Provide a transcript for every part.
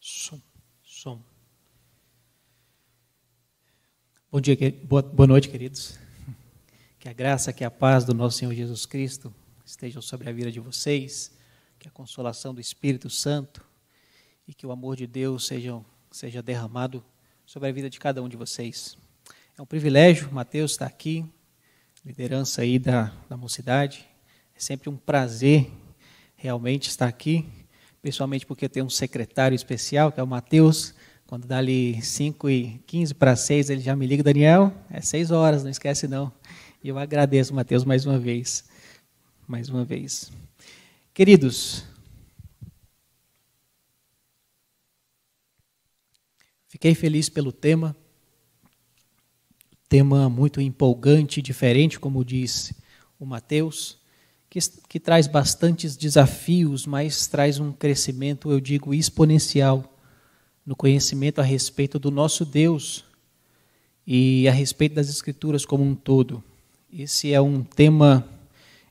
Som, som. Bom dia, boa, boa noite, queridos. Que a graça, que a paz do nosso Senhor Jesus Cristo estejam sobre a vida de vocês, que a consolação do Espírito Santo e que o amor de Deus sejam, seja derramado sobre a vida de cada um de vocês. É um privilégio, Mateus está aqui, liderança aí da, da mocidade. É sempre um prazer realmente estar aqui principalmente porque tem um secretário especial, que é o Matheus. Quando dá ali 5 e 15 para 6, ele já me liga, Daniel, é 6 horas, não esquece não. E eu agradeço, Matheus, mais uma vez. Mais uma vez. Queridos, fiquei feliz pelo tema. Tema muito empolgante, diferente, como diz o Mateus que, que traz bastantes desafios, mas traz um crescimento, eu digo, exponencial no conhecimento a respeito do nosso Deus e a respeito das Escrituras como um todo. Esse é um tema,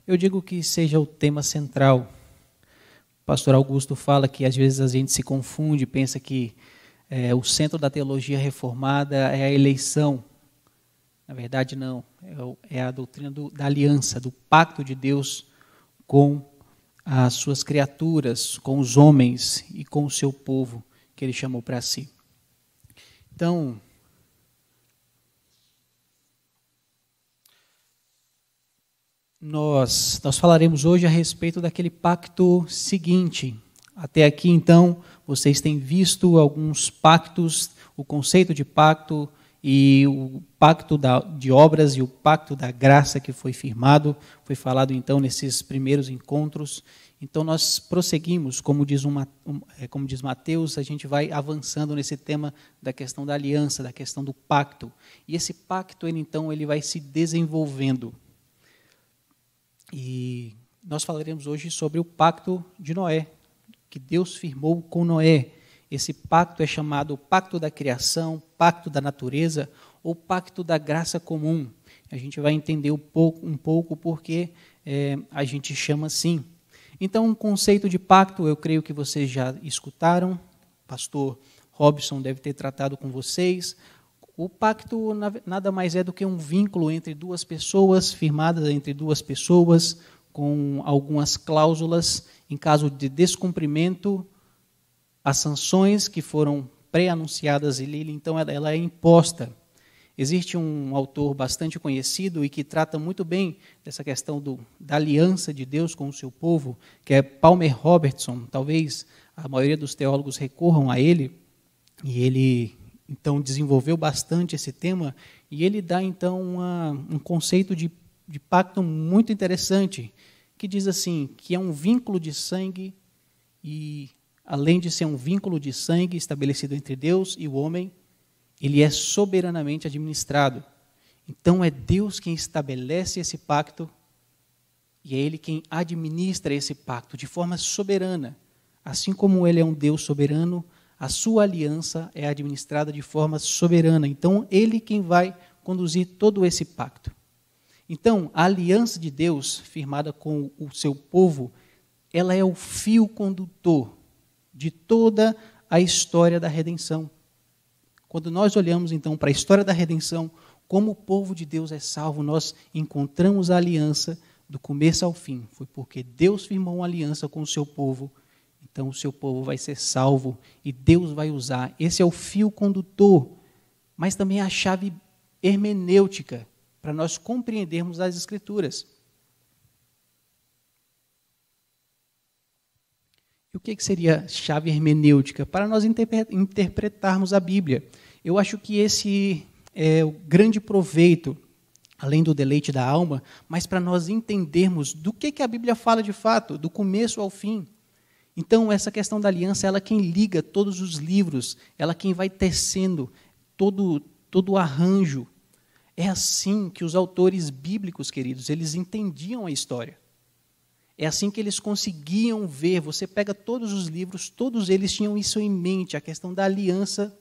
eu digo que seja o tema central. O pastor Augusto fala que às vezes a gente se confunde, pensa que é, o centro da teologia reformada é a eleição. Na verdade, não. É, é a doutrina do, da aliança, do pacto de Deus com as suas criaturas, com os homens e com o seu povo que ele chamou para si. Então, nós nós falaremos hoje a respeito daquele pacto seguinte. Até aqui, então, vocês têm visto alguns pactos, o conceito de pacto, e o pacto da, de obras e o pacto da graça que foi firmado, foi falado então nesses primeiros encontros. Então nós prosseguimos, como diz, uma, é, como diz Mateus, a gente vai avançando nesse tema da questão da aliança, da questão do pacto. E esse pacto, ele, então, ele vai se desenvolvendo. E nós falaremos hoje sobre o pacto de Noé, que Deus firmou com Noé esse pacto é chamado pacto da criação, pacto da natureza ou pacto da graça comum. A gente vai entender um pouco, um pouco porque é, a gente chama assim. Então, o um conceito de pacto, eu creio que vocês já escutaram, o pastor Robson deve ter tratado com vocês. O pacto nada mais é do que um vínculo entre duas pessoas, firmadas entre duas pessoas, com algumas cláusulas. Em caso de descumprimento, as sanções que foram pré-anunciadas em Lille, então ela, ela é imposta. Existe um autor bastante conhecido e que trata muito bem dessa questão do, da aliança de Deus com o seu povo, que é Palmer Robertson. Talvez a maioria dos teólogos recorram a ele, e ele então desenvolveu bastante esse tema, e ele dá então uma, um conceito de, de pacto muito interessante, que diz assim: que é um vínculo de sangue e além de ser um vínculo de sangue estabelecido entre Deus e o homem, ele é soberanamente administrado. Então é Deus quem estabelece esse pacto e é Ele quem administra esse pacto de forma soberana. Assim como Ele é um Deus soberano, a sua aliança é administrada de forma soberana. Então Ele quem vai conduzir todo esse pacto. Então, a aliança de Deus firmada com o seu povo, ela é o fio condutor de toda a história da redenção. Quando nós olhamos então para a história da redenção, como o povo de Deus é salvo, nós encontramos a aliança do começo ao fim. Foi porque Deus firmou uma aliança com o seu povo, então o seu povo vai ser salvo e Deus vai usar. Esse é o fio condutor, mas também é a chave hermenêutica para nós compreendermos as Escrituras. E o que, seria chave hermenêutica? Para nós interpretarmos a Bíblia. Eu acho que esse é o grande proveito, além do deleite da alma, mas para nós entendermos do que, que a Bíblia fala de fato, do começo ao fim. Então, essa questão da aliança, ela é quem liga todos os livros, ela é quem vai tecendo todo, todo o arranjo. É assim que os autores bíblicos, queridos, eles entendiam a história. É assim que eles conseguiam ver. Você pega todos os livros, todos eles tinham isso em mente, a questão da aliança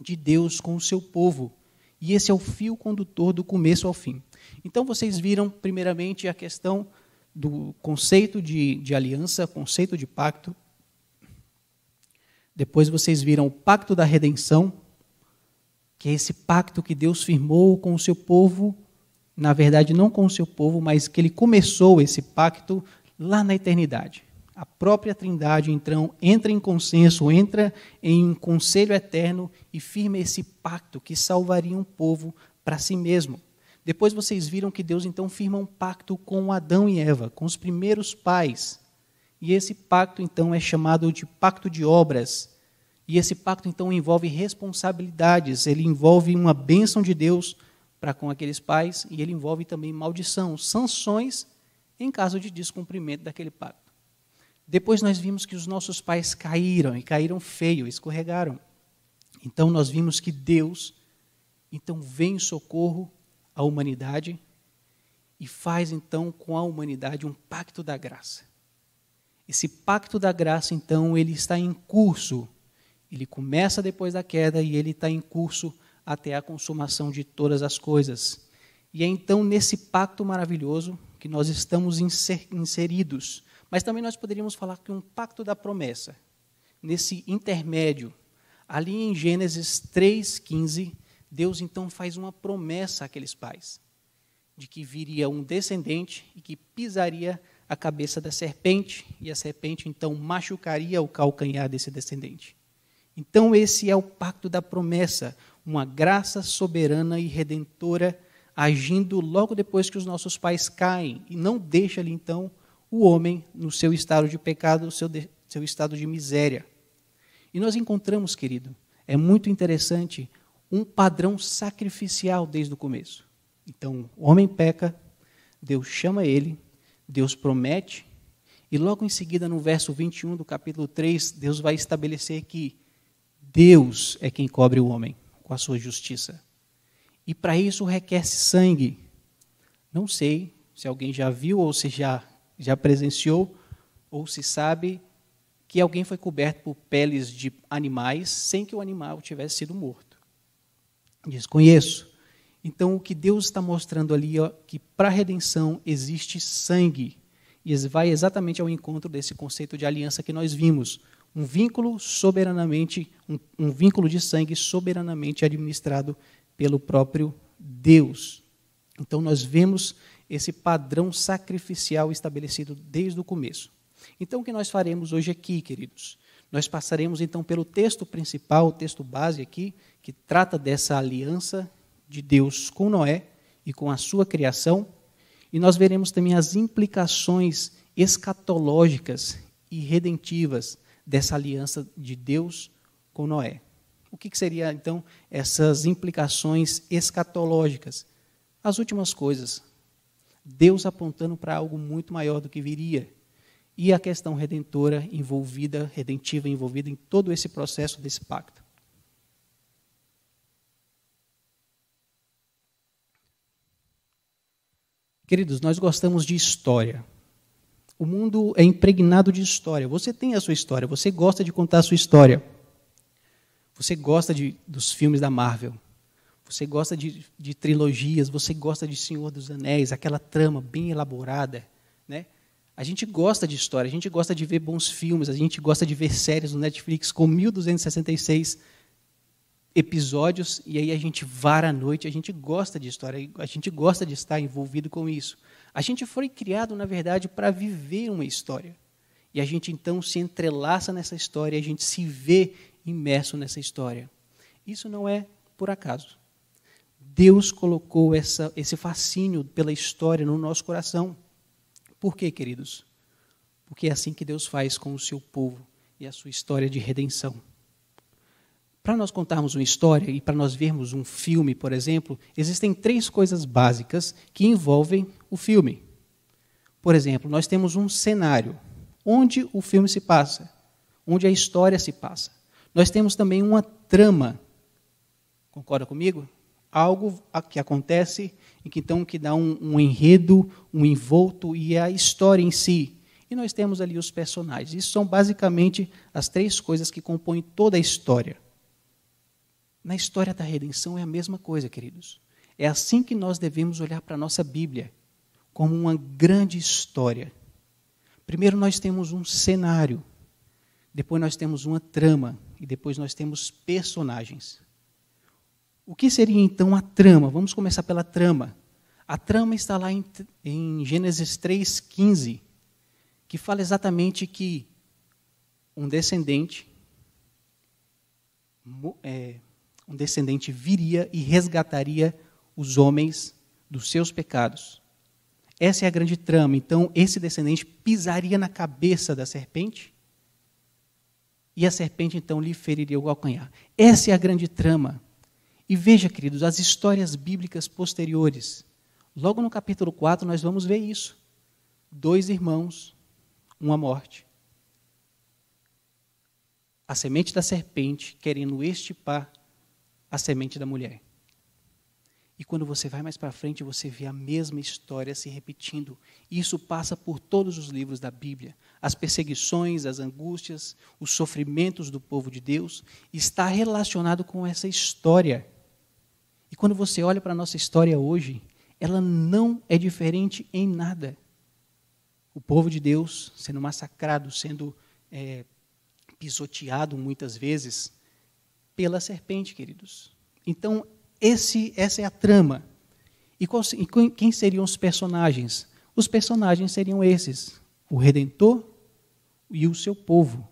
de Deus com o seu povo. E esse é o fio condutor do começo ao fim. Então vocês viram, primeiramente, a questão do conceito de, de aliança, conceito de pacto. Depois vocês viram o pacto da redenção, que é esse pacto que Deus firmou com o seu povo, na verdade, não com o seu povo, mas que ele começou esse pacto lá na eternidade. A própria Trindade, então, entra em consenso, entra em conselho eterno e firma esse pacto que salvaria um povo para si mesmo. Depois vocês viram que Deus, então, firma um pacto com Adão e Eva, com os primeiros pais. E esse pacto, então, é chamado de pacto de obras. E esse pacto, então, envolve responsabilidades, ele envolve uma bênção de Deus para com aqueles pais e ele envolve também maldição, sanções em caso de descumprimento daquele pacto. Depois nós vimos que os nossos pais caíram, e caíram feio, escorregaram. Então nós vimos que Deus então vem em socorro à humanidade e faz então com a humanidade um pacto da graça. Esse pacto da graça então ele está em curso. Ele começa depois da queda e ele está em curso até a consumação de todas as coisas. E é então nesse pacto maravilhoso que nós estamos inseridos. Mas também nós poderíamos falar que um pacto da promessa, nesse intermédio, ali em Gênesis 3,15, Deus então faz uma promessa àqueles pais, de que viria um descendente e que pisaria a cabeça da serpente, e a serpente então machucaria o calcanhar desse descendente. Então, esse é o pacto da promessa, uma graça soberana e redentora agindo logo depois que os nossos pais caem, e não deixa-lhe, então, o homem no seu estado de pecado, no seu, seu estado de miséria. E nós encontramos, querido, é muito interessante, um padrão sacrificial desde o começo. Então, o homem peca, Deus chama ele, Deus promete, e logo em seguida, no verso 21 do capítulo 3, Deus vai estabelecer que Deus é quem cobre o homem com a sua justiça. E para isso requer-se sangue. Não sei se alguém já viu ou se já, já presenciou ou se sabe que alguém foi coberto por peles de animais sem que o animal tivesse sido morto. Desconheço. Então, o que Deus está mostrando ali é que para a redenção existe sangue. E vai exatamente ao encontro desse conceito de aliança que nós vimos. Um vínculo soberanamente, um, um vínculo de sangue soberanamente administrado pelo próprio Deus. Então nós vemos esse padrão sacrificial estabelecido desde o começo. Então o que nós faremos hoje aqui, queridos? Nós passaremos então pelo texto principal, o texto base aqui, que trata dessa aliança de Deus com Noé e com a sua criação, e nós veremos também as implicações escatológicas e redentivas dessa aliança de Deus com Noé. O que, que seria então essas implicações escatológicas? As últimas coisas. Deus apontando para algo muito maior do que viria. E a questão redentora envolvida, redentiva envolvida em todo esse processo desse pacto. Queridos, nós gostamos de história. O mundo é impregnado de história. Você tem a sua história, você gosta de contar a sua história. Você gosta de, dos filmes da Marvel. Você gosta de, de trilogias. Você gosta de Senhor dos Anéis, aquela trama bem elaborada. Né? A gente gosta de história, a gente gosta de ver bons filmes, a gente gosta de ver séries no Netflix com 1266 episódios e aí a gente vara a noite, a gente gosta de história, a gente gosta de estar envolvido com isso. A gente foi criado, na verdade, para viver uma história. E a gente então se entrelaça nessa história, a gente se vê imerso nessa história. Isso não é por acaso. Deus colocou essa, esse fascínio pela história no nosso coração. Por quê, queridos? Porque é assim que Deus faz com o seu povo e a sua história de redenção. Para nós contarmos uma história e para nós vermos um filme, por exemplo, existem três coisas básicas que envolvem o filme. Por exemplo, nós temos um cenário onde o filme se passa, onde a história se passa. Nós temos também uma trama. Concorda comigo? Algo que acontece e que então que dá um, um enredo, um envolto e a história em si. E nós temos ali os personagens. Isso são basicamente as três coisas que compõem toda a história. Na história da redenção é a mesma coisa, queridos. É assim que nós devemos olhar para a nossa Bíblia, como uma grande história. Primeiro nós temos um cenário, depois nós temos uma trama, e depois nós temos personagens. O que seria então a trama? Vamos começar pela trama. A trama está lá em, em Gênesis 3,15, que fala exatamente que um descendente, é, um descendente viria e resgataria os homens dos seus pecados. Essa é a grande trama. Então, esse descendente pisaria na cabeça da serpente e a serpente então lhe feriria o calcanhar. Essa é a grande trama. E veja, queridos, as histórias bíblicas posteriores. Logo no capítulo 4, nós vamos ver isso. Dois irmãos, uma morte. A semente da serpente querendo estipar a semente da mulher. E quando você vai mais para frente, você vê a mesma história se repetindo. Isso passa por todos os livros da Bíblia. As perseguições, as angústias, os sofrimentos do povo de Deus está relacionado com essa história. E quando você olha para a nossa história hoje, ela não é diferente em nada. O povo de Deus sendo massacrado, sendo é, pisoteado muitas vezes pela serpente, queridos. Então, esse, essa é a trama. E, qual, e quem seriam os personagens? Os personagens seriam esses: o Redentor e o seu povo.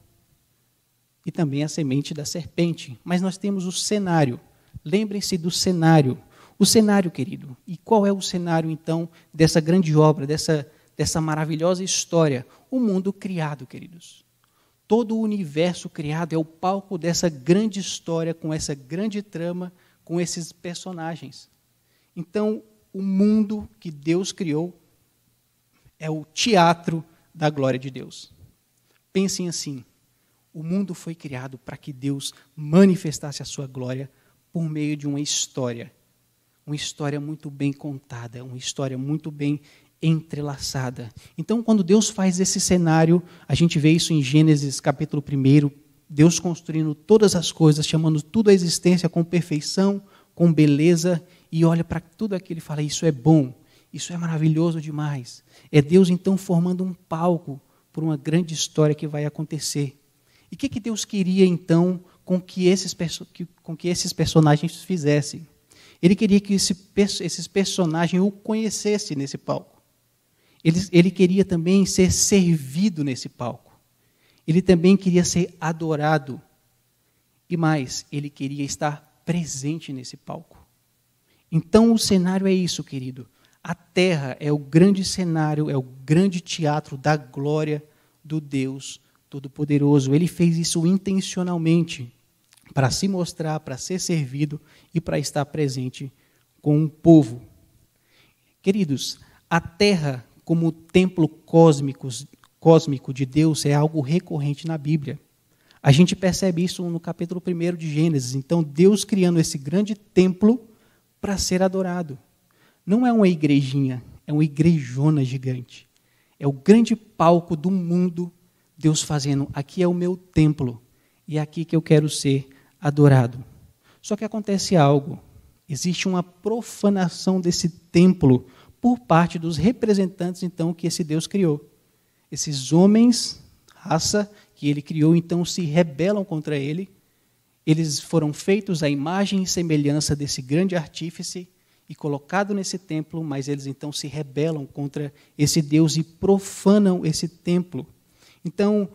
E também a semente da serpente. Mas nós temos o cenário. Lembrem-se do cenário. O cenário, querido. E qual é o cenário, então, dessa grande obra, dessa, dessa maravilhosa história? O mundo criado, queridos. Todo o universo criado é o palco dessa grande história, com essa grande trama com esses personagens. Então, o mundo que Deus criou é o teatro da glória de Deus. Pensem assim: o mundo foi criado para que Deus manifestasse a sua glória por meio de uma história. Uma história muito bem contada, uma história muito bem entrelaçada. Então, quando Deus faz esse cenário, a gente vê isso em Gênesis capítulo 1, Deus construindo todas as coisas, chamando tudo à existência com perfeição, com beleza, e olha para tudo aquilo e fala: Isso é bom, isso é maravilhoso demais. É Deus então formando um palco para uma grande história que vai acontecer. E o que, que Deus queria então com que, esses com que esses personagens fizessem? Ele queria que esse, esses personagens o conhecessem nesse palco. Ele, ele queria também ser servido nesse palco. Ele também queria ser adorado. E mais, ele queria estar presente nesse palco. Então o cenário é isso, querido. A terra é o grande cenário, é o grande teatro da glória do Deus Todo-Poderoso. Ele fez isso intencionalmente para se mostrar, para ser servido e para estar presente com o povo. Queridos, a terra, como templo cósmico cósmico de Deus é algo recorrente na Bíblia. A gente percebe isso no capítulo 1 de Gênesis. Então, Deus criando esse grande templo para ser adorado. Não é uma igrejinha, é uma igrejona gigante. É o grande palco do mundo, Deus fazendo. Aqui é o meu templo e é aqui que eu quero ser adorado. Só que acontece algo. Existe uma profanação desse templo por parte dos representantes, então, que esse Deus criou. Esses homens, raça que ele criou, então se rebelam contra ele. Eles foram feitos à imagem e semelhança desse grande artífice e colocado nesse templo, mas eles então se rebelam contra esse Deus e profanam esse templo. Então,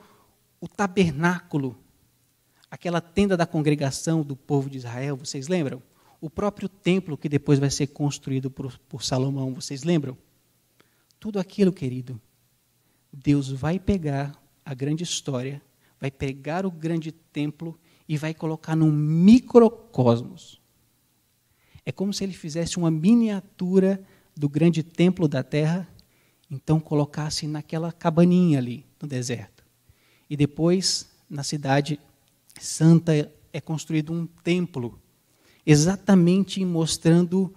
o tabernáculo, aquela tenda da congregação do povo de Israel, vocês lembram? O próprio templo que depois vai ser construído por, por Salomão, vocês lembram? Tudo aquilo, querido, Deus vai pegar a grande história, vai pegar o grande templo e vai colocar num microcosmos. É como se ele fizesse uma miniatura do grande templo da terra, então colocasse naquela cabaninha ali, no deserto. E depois, na cidade santa, é construído um templo, exatamente mostrando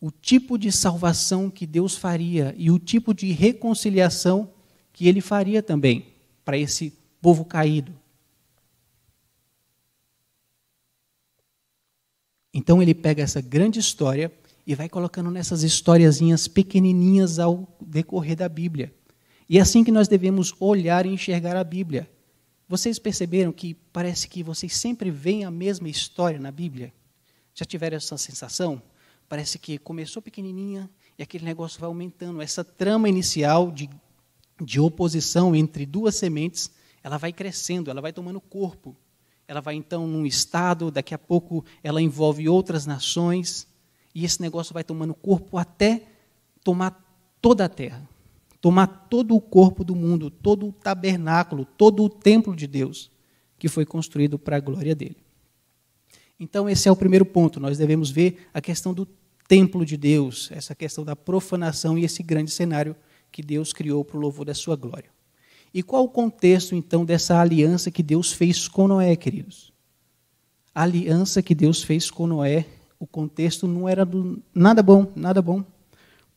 o tipo de salvação que Deus faria e o tipo de reconciliação que ele faria também para esse povo caído. Então ele pega essa grande história e vai colocando nessas historiazinhas pequenininhas ao decorrer da Bíblia. E é assim que nós devemos olhar e enxergar a Bíblia. Vocês perceberam que parece que vocês sempre veem a mesma história na Bíblia? Já tiveram essa sensação? Parece que começou pequenininha e aquele negócio vai aumentando. Essa trama inicial de de oposição entre duas sementes, ela vai crescendo, ela vai tomando corpo. Ela vai então num estado, daqui a pouco ela envolve outras nações, e esse negócio vai tomando corpo até tomar toda a terra, tomar todo o corpo do mundo, todo o tabernáculo, todo o templo de Deus que foi construído para a glória dele. Então, esse é o primeiro ponto. Nós devemos ver a questão do templo de Deus, essa questão da profanação e esse grande cenário que Deus criou para o louvor da sua glória. E qual o contexto, então, dessa aliança que Deus fez com Noé, queridos? A aliança que Deus fez com Noé, o contexto não era do, nada bom, nada bom.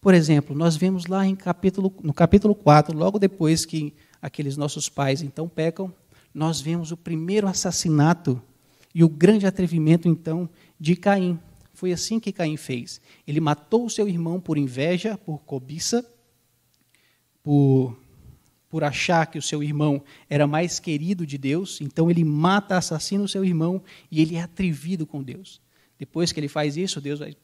Por exemplo, nós vemos lá em capítulo, no capítulo 4, logo depois que aqueles nossos pais então pecam, nós vemos o primeiro assassinato e o grande atrevimento então de Caim. Foi assim que Caim fez. Ele matou o seu irmão por inveja, por cobiça, por, por achar que o seu irmão era mais querido de Deus, então ele mata, assassina o seu irmão e ele é atrevido com Deus. Depois que ele faz isso, Deus vai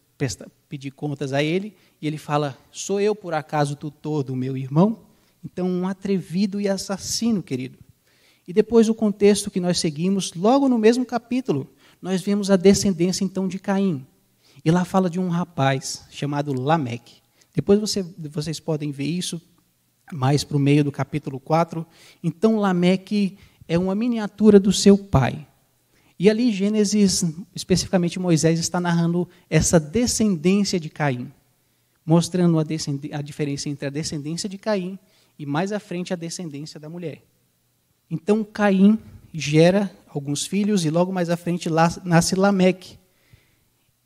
pedir contas a ele e ele fala: Sou eu por acaso tutor do meu irmão? Então, um atrevido e assassino, querido. E depois o contexto que nós seguimos, logo no mesmo capítulo, nós vemos a descendência então de Caim. E lá fala de um rapaz chamado Lameque. Depois você, vocês podem ver isso mais para o meio do capítulo 4. Então, Lameque é uma miniatura do seu pai. E ali, Gênesis, especificamente Moisés, está narrando essa descendência de Caim, mostrando a, a diferença entre a descendência de Caim e, mais à frente, a descendência da mulher. Então, Caim gera alguns filhos e, logo mais à frente, lá, nasce Lameque.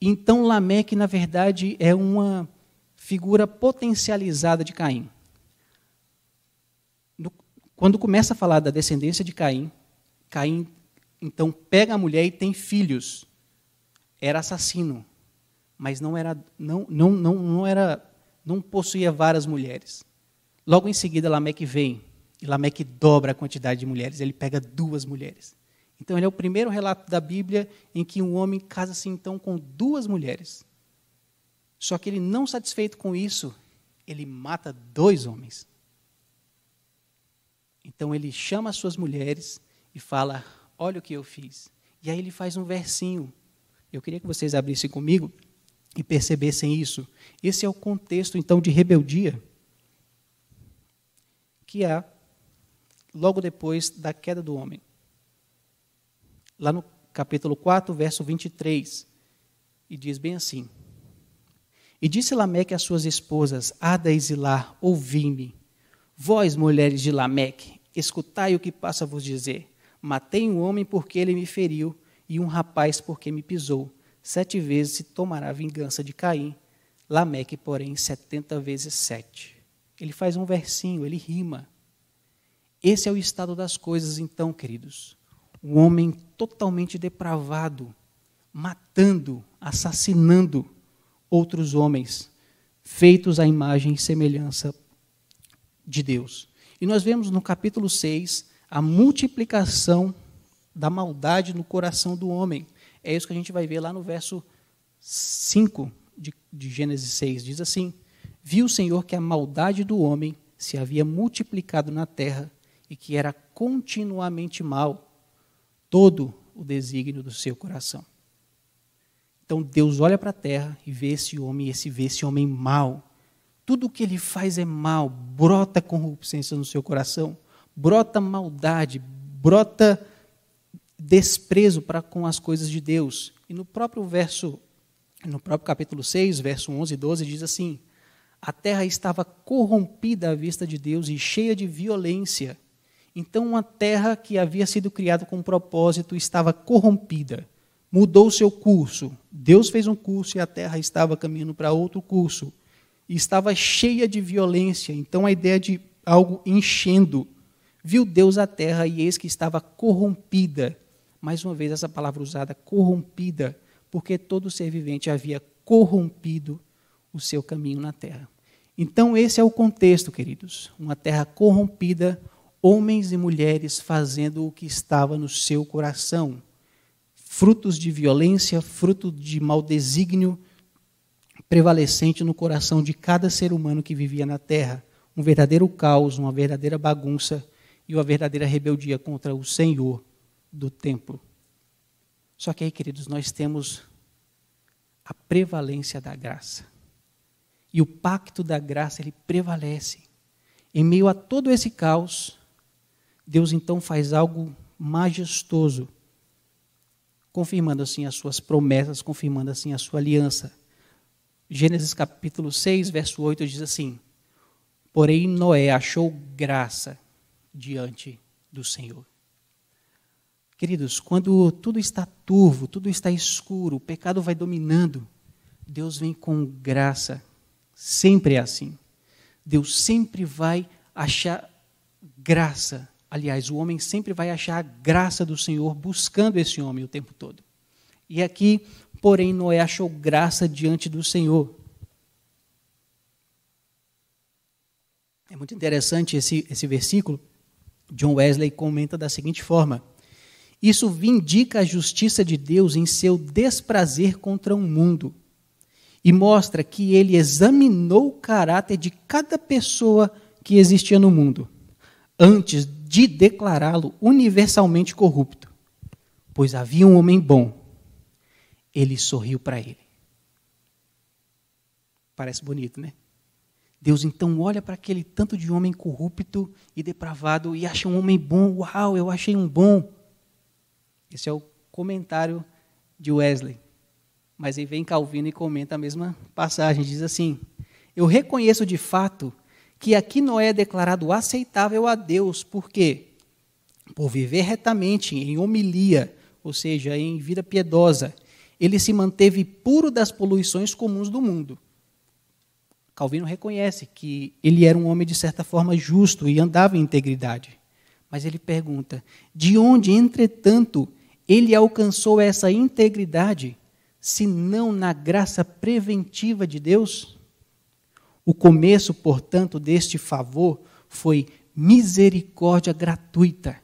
Então, Lameque, na verdade, é uma figura potencializada de Caim. Quando começa a falar da descendência de Caim, Caim então pega a mulher e tem filhos. Era assassino, mas não era não não não, não era não possuía várias mulheres. Logo em seguida Lameque vem e Lameque dobra a quantidade de mulheres, ele pega duas mulheres. Então ele é o primeiro relato da Bíblia em que um homem casa-se então com duas mulheres. Só que ele não satisfeito com isso, ele mata dois homens. Então ele chama as suas mulheres e fala: Olha o que eu fiz. E aí ele faz um versinho. Eu queria que vocês abrissem comigo e percebessem isso. Esse é o contexto, então, de rebeldia que há logo depois da queda do homem. Lá no capítulo 4, verso 23, e diz bem assim: E disse Lameque às suas esposas, Ada e Zilá, ouvi-me. Vós, mulheres de Lameque, Escutai o que passo a vos dizer. Matei um homem porque ele me feriu, e um rapaz porque me pisou. Sete vezes se tomará a vingança de Caim. Lameque, porém, setenta vezes sete. Ele faz um versinho, ele rima. Esse é o estado das coisas, então, queridos. Um homem totalmente depravado, matando, assassinando outros homens, feitos à imagem e semelhança de Deus. E nós vemos no capítulo 6 a multiplicação da maldade no coração do homem. É isso que a gente vai ver lá no verso 5 de, de Gênesis 6. Diz assim: Viu o Senhor que a maldade do homem se havia multiplicado na terra e que era continuamente mal todo o desígnio do seu coração. Então Deus olha para a terra e vê esse homem, e esse vê esse homem mal tudo o que ele faz é mal, brota corrupção no seu coração, brota maldade, brota desprezo para com as coisas de Deus. E no próprio verso, no próprio capítulo 6, verso 11 e 12 diz assim: A terra estava corrompida à vista de Deus e cheia de violência. Então uma terra que havia sido criada com um propósito estava corrompida, mudou seu curso. Deus fez um curso e a terra estava caminhando para outro curso e estava cheia de violência. Então a ideia de algo enchendo. Viu Deus a terra e eis que estava corrompida. Mais uma vez essa palavra usada, corrompida, porque todo ser vivente havia corrompido o seu caminho na terra. Então esse é o contexto, queridos. Uma terra corrompida, homens e mulheres fazendo o que estava no seu coração. Frutos de violência, fruto de mau desígnio, prevalecente no coração de cada ser humano que vivia na terra. Um verdadeiro caos, uma verdadeira bagunça e uma verdadeira rebeldia contra o Senhor do templo. Só que aí, queridos, nós temos a prevalência da graça. E o pacto da graça, ele prevalece. Em meio a todo esse caos, Deus então faz algo majestoso, confirmando assim as suas promessas, confirmando assim a sua aliança. Gênesis capítulo 6, verso 8 diz assim: Porém, Noé achou graça diante do Senhor. Queridos, quando tudo está turvo, tudo está escuro, o pecado vai dominando, Deus vem com graça. Sempre é assim. Deus sempre vai achar graça. Aliás, o homem sempre vai achar a graça do Senhor buscando esse homem o tempo todo. E aqui Porém, Noé achou graça diante do Senhor. É muito interessante esse, esse versículo. John Wesley comenta da seguinte forma: Isso vindica a justiça de Deus em seu desprazer contra o um mundo e mostra que ele examinou o caráter de cada pessoa que existia no mundo antes de declará-lo universalmente corrupto. Pois havia um homem bom, ele sorriu para ele. Parece bonito, né? Deus então olha para aquele tanto de homem corrupto e depravado e acha um homem bom. Uau, eu achei um bom. Esse é o comentário de Wesley. Mas aí vem Calvino e comenta a mesma passagem. Diz assim: Eu reconheço de fato que aqui Noé é declarado aceitável a Deus, porque por viver retamente em homilia, ou seja, em vida piedosa, ele se manteve puro das poluições comuns do mundo. Calvino reconhece que ele era um homem, de certa forma, justo e andava em integridade. Mas ele pergunta: de onde, entretanto, ele alcançou essa integridade, se não na graça preventiva de Deus? O começo, portanto, deste favor foi misericórdia gratuita.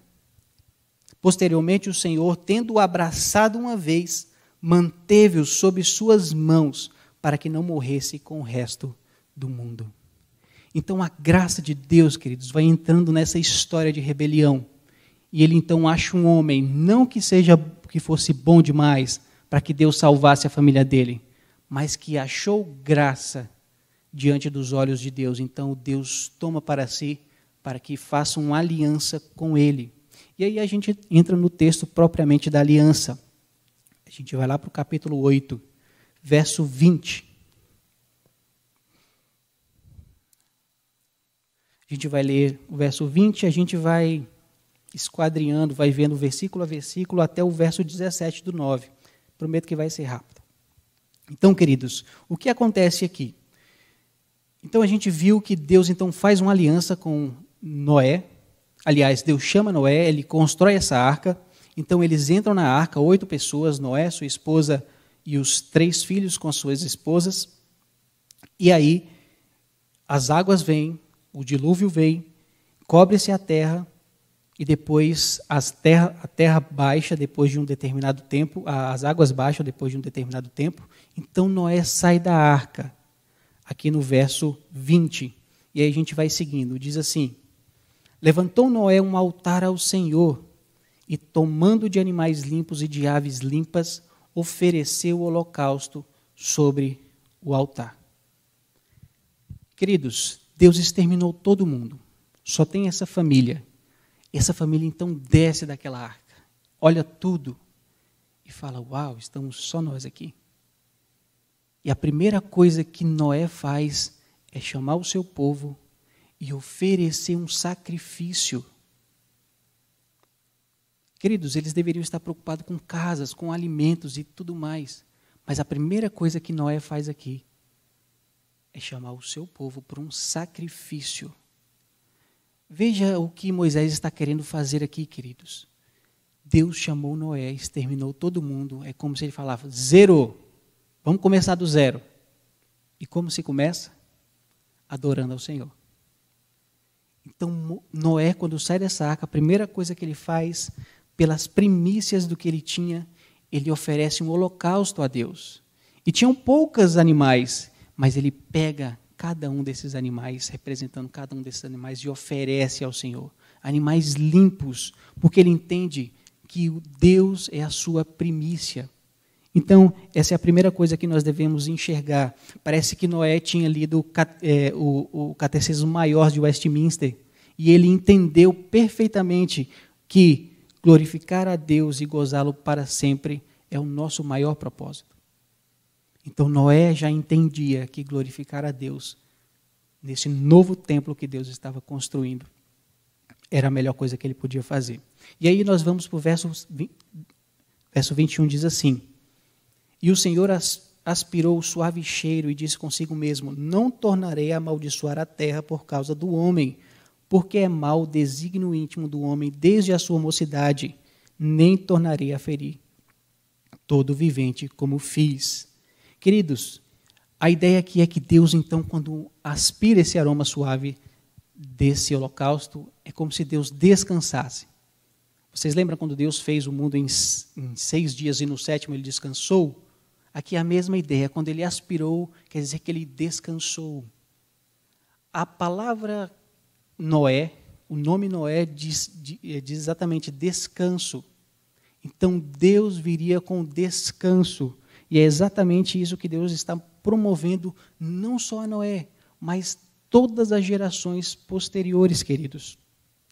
Posteriormente, o Senhor, tendo o abraçado uma vez, manteve-o sob suas mãos para que não morresse com o resto do mundo. Então a graça de Deus, queridos, vai entrando nessa história de rebelião. E ele então acha um homem, não que seja que fosse bom demais para que Deus salvasse a família dele, mas que achou graça diante dos olhos de Deus. Então Deus toma para si para que faça uma aliança com ele. E aí a gente entra no texto propriamente da aliança gente vai lá para o capítulo 8, verso 20. A gente vai ler o verso 20, a gente vai esquadriando, vai vendo versículo a versículo até o verso 17 do 9. Prometo que vai ser rápido. Então, queridos, o que acontece aqui? Então a gente viu que Deus então faz uma aliança com Noé. Aliás, Deus chama Noé, ele constrói essa arca. Então eles entram na arca, oito pessoas, Noé, sua esposa e os três filhos com suas esposas. E aí as águas vêm, o dilúvio vem, cobre-se a terra e depois terra, a terra baixa depois de um determinado tempo, as águas baixam depois de um determinado tempo. Então Noé sai da arca, aqui no verso 20. E aí a gente vai seguindo, diz assim: Levantou Noé um altar ao Senhor e, tomando de animais limpos e de aves limpas, ofereceu o holocausto sobre o altar. Queridos, Deus exterminou todo mundo. Só tem essa família. Essa família então desce daquela arca, olha tudo e fala: Uau, estamos só nós aqui. E a primeira coisa que Noé faz é chamar o seu povo e oferecer um sacrifício Queridos, eles deveriam estar preocupados com casas, com alimentos e tudo mais. Mas a primeira coisa que Noé faz aqui é chamar o seu povo para um sacrifício. Veja o que Moisés está querendo fazer aqui, queridos. Deus chamou Noé, exterminou todo mundo. É como se ele falasse zero. Vamos começar do zero. E como se começa? Adorando ao Senhor. Então, Noé, quando sai dessa arca, a primeira coisa que ele faz pelas primícias do que ele tinha, ele oferece um holocausto a Deus. E tinham poucos animais, mas ele pega cada um desses animais, representando cada um desses animais, e oferece ao Senhor. Animais limpos, porque ele entende que Deus é a sua primícia. Então, essa é a primeira coisa que nós devemos enxergar. Parece que Noé tinha lido é, o, o Catecismo Maior de Westminster e ele entendeu perfeitamente que glorificar a Deus e gozá-lo para sempre é o nosso maior propósito. Então Noé já entendia que glorificar a Deus nesse novo templo que Deus estava construindo era a melhor coisa que ele podia fazer. E aí nós vamos para o verso, 20, verso 21, diz assim: E o Senhor aspirou o suave cheiro e disse consigo mesmo: Não tornarei a amaldiçoar a terra por causa do homem porque é mau o desígnio íntimo do homem desde a sua mocidade, nem tornarei a ferir todo vivente como fiz. Queridos, a ideia aqui é que Deus, então, quando aspira esse aroma suave desse holocausto, é como se Deus descansasse. Vocês lembram quando Deus fez o mundo em, em seis dias e no sétimo ele descansou? Aqui é a mesma ideia. Quando ele aspirou, quer dizer que ele descansou. A palavra Noé, o nome Noé diz, eh, diz exatamente descanso. Então Deus viria com descanso. E é exatamente isso que Deus está promovendo, não só a Noé, mas todas as gerações posteriores, queridos.